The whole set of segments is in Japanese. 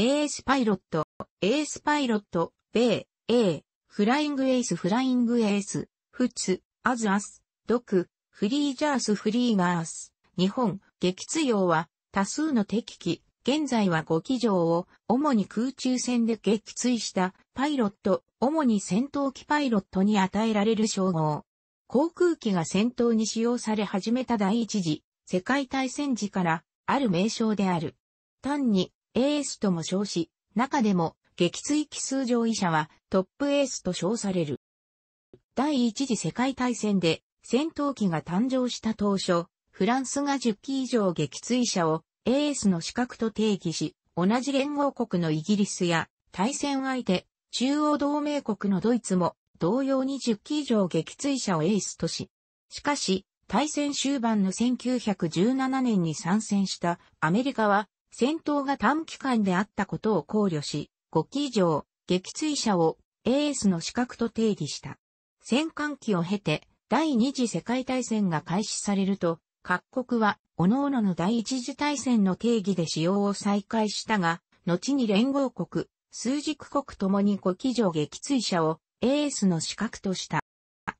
エースパイロット、エースパイロット、米、A、フライングエース、フライングエース、フツ、アズアス、ドク、フリージャース、フリーガース。日本、撃墜用は多数の敵機、現在は5機場を主に空中戦で撃墜したパイロット、主に戦闘機パイロットに与えられる称号。航空機が戦闘に使用され始めた第一次世界大戦時からある名称である。単にエースとも称し、中でも、撃墜奇数上位者はトップエースと称される。第一次世界大戦で戦闘機が誕生した当初、フランスが10機以上撃墜者をエースの資格と定義し、同じ連合国のイギリスや対戦相手、中央同盟国のドイツも同様に10機以上撃墜者をエースとし、しかし、対戦終盤の1917年に参戦したアメリカは戦闘が短期間であったことを考慮し、5機以上、撃墜者を AS の資格と定義した。戦艦機を経て、第二次世界大戦が開始されると、各国は、各々の第一次大戦の定義で使用を再開したが、後に連合国、数軸国ともに5機上撃墜者を AS の資格とした。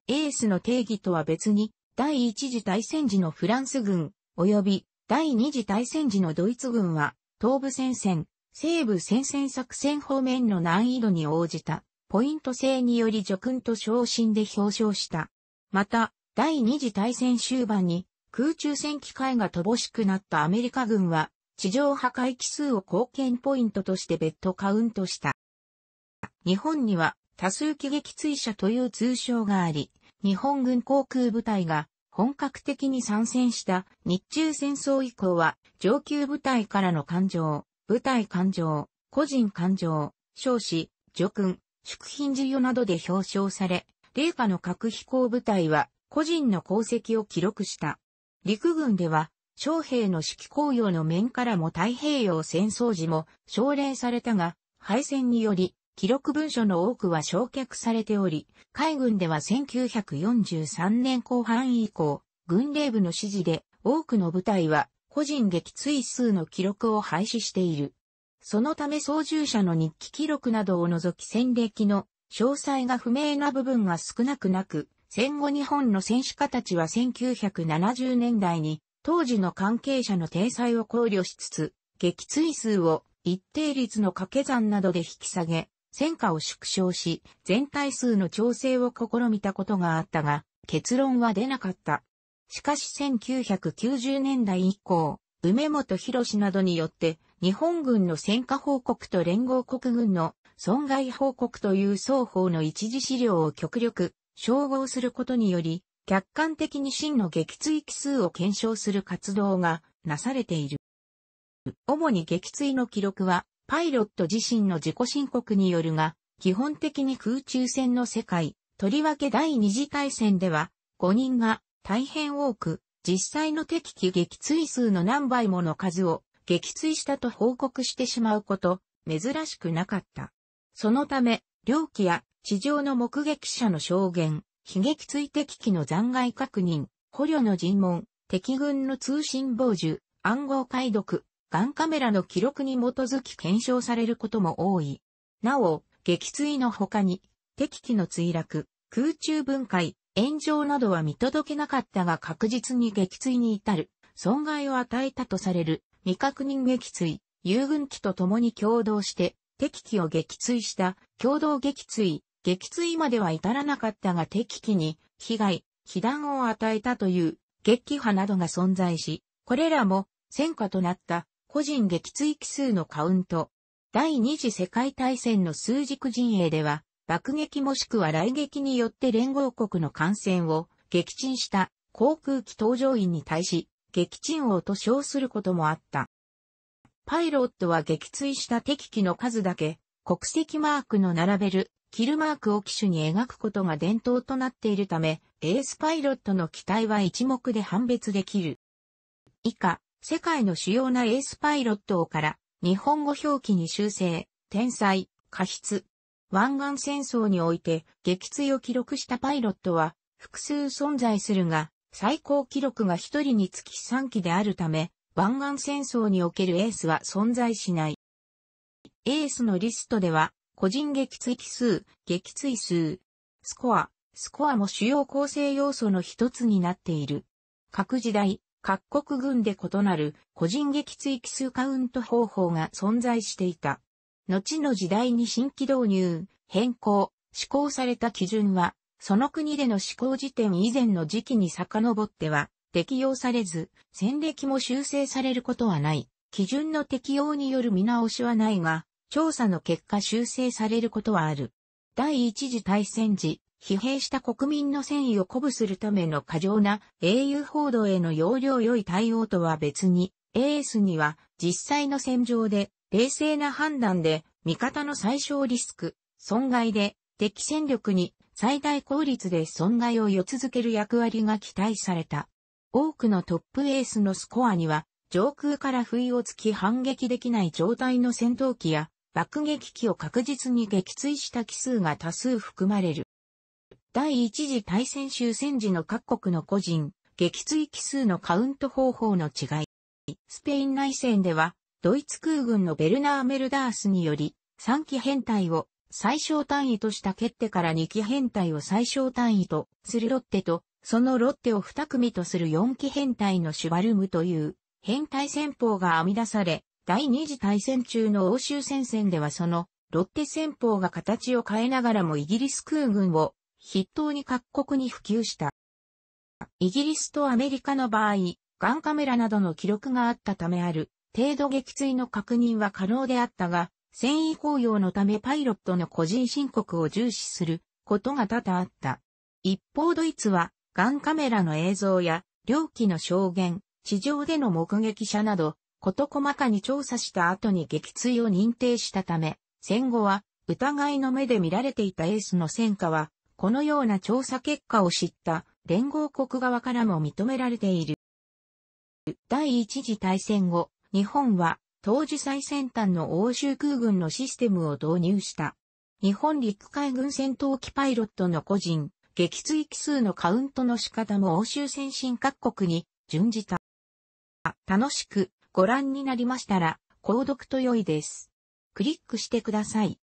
AS の定義とは別に、第一次大戦時のフランス軍、及び第二次大戦時のドイツ軍は、東部戦線、西部戦線作戦方面の難易度に応じた、ポイント制により叙勲と昇進で表彰した。また、第二次大戦終盤に、空中戦機会が乏しくなったアメリカ軍は、地上破壊機数を貢献ポイントとして別途カウントした。日本には多数機撃墜者という通称があり、日本軍航空部隊が本格的に参戦した日中戦争以降は、上級部隊からの感情、部隊感情、個人感情、少子、助訓、祝賓授与などで表彰され、霊下の核飛行部隊は個人の功績を記録した。陸軍では、将兵の指揮公用の面からも太平洋戦争時も奨励されたが、敗戦により記録文書の多くは焼却されており、海軍では1943年後半以降、軍令部の指示で多くの部隊は個人撃墜数の記録を廃止している。そのため操縦者の日記記録などを除き戦歴の詳細が不明な部分が少なくなく、戦後日本の戦死家たちは1970年代に当時の関係者の体裁を考慮しつつ、撃墜数を一定率の掛け算などで引き下げ、戦果を縮小し、全体数の調整を試みたことがあったが、結論は出なかった。しかし1990年代以降、梅本博などによって、日本軍の戦果報告と連合国軍の損害報告という双方の一時資料を極力照合することにより、客観的に真の撃墜奇数を検証する活動がなされている。主に撃墜の記録はパイロット自身の自己申告によるが、基本的に空中戦の世界、とりわけ第二次大戦では、5人が大変多く、実際の敵機撃墜数の何倍もの数を撃墜したと報告してしまうこと、珍しくなかった。そのため、両機や地上の目撃者の証言、悲劇追敵機の残骸確認、捕虜の尋問、敵軍の通信傍受、暗号解読、ガンカメラの記録に基づき検証されることも多い。なお、撃墜の他に、敵機の墜落、空中分解、炎上などは見届けなかったが確実に撃墜に至る、損害を与えたとされる、未確認撃墜、遊軍機と共に共同して、敵機を撃墜した、共同撃墜、撃墜までは至らなかったが敵機に、被害、被弾を与えたという、撃破などが存在し、これらも、戦果となった個人撃墜機数のカウント。第二次世界大戦の数軸陣営では、爆撃もしくは雷撃によって連合国の艦船を撃沈した航空機搭乗員に対し、撃沈王と称することもあった。パイロットは撃墜した敵機の数だけ、国籍マークの並べるキルマークを機種に描くことが伝統となっているため、エースパイロットの機体は一目で判別できる。以下、世界の主要なエースパイロットをから日本語表記に修正、天才、過失。湾岸戦争において撃墜を記録したパイロットは複数存在するが、最高記録が1人につき3機であるため、湾岸戦争におけるエースは存在しない。エースのリストでは、個人撃墜機数、撃墜数、スコア、スコアも主要構成要素の一つになっている。各時代、各国軍で異なる個人撃墜奇数カウント方法が存在していた。後の時代に新規導入、変更、施行された基準は、その国での施行時点以前の時期に遡っては、適用されず、戦歴も修正されることはない。基準の適用による見直しはないが、調査の結果修正されることはある。第一次大戦時、疲弊した国民の戦意を鼓舞するための過剰な英雄報道への要領良い対応とは別に、エースには実際の戦場で冷静な判断で味方の最小リスク、損害で敵戦力に最大効率で損害を予続ける役割が期待された。多くのトップエースのスコアには上空から不意をつき反撃できない状態の戦闘機や爆撃機を確実に撃墜した機数が多数含まれる。第一次大戦終戦時の各国の個人、撃墜機数のカウント方法の違い。スペイン内戦では、ドイツ空軍のベルナー・メルダースにより、3機編隊を最小単位とした蹴ってから2機編隊を最小単位とするロッテと、そのロッテを2組とする4機編隊のシュバルムという編隊戦法が編み出され、第二次大戦中の欧州戦線ではそのロッテ戦法が形を変えながらもイギリス空軍を筆頭に各国に普及した。イギリスとアメリカの場合、ガンカメラなどの記録があったためある、程度撃墜の確認は可能であったが、繊維包容のためパイロットの個人申告を重視することが多々あった。一方ドイツは、ガンカメラの映像や、両機の証言、地上での目撃者など、事細かに調査した後に撃墜を認定したため、戦後は、疑いの目で見られていたエースの戦果は、このような調査結果を知った連合国側からも認められている。第一次大戦後、日本は当時最先端の欧州空軍のシステムを導入した。日本陸海軍戦闘機パイロットの個人、撃墜機数のカウントの仕方も欧州先進各国に準じた。楽しくご覧になりましたら、購読と良いです。クリックしてください。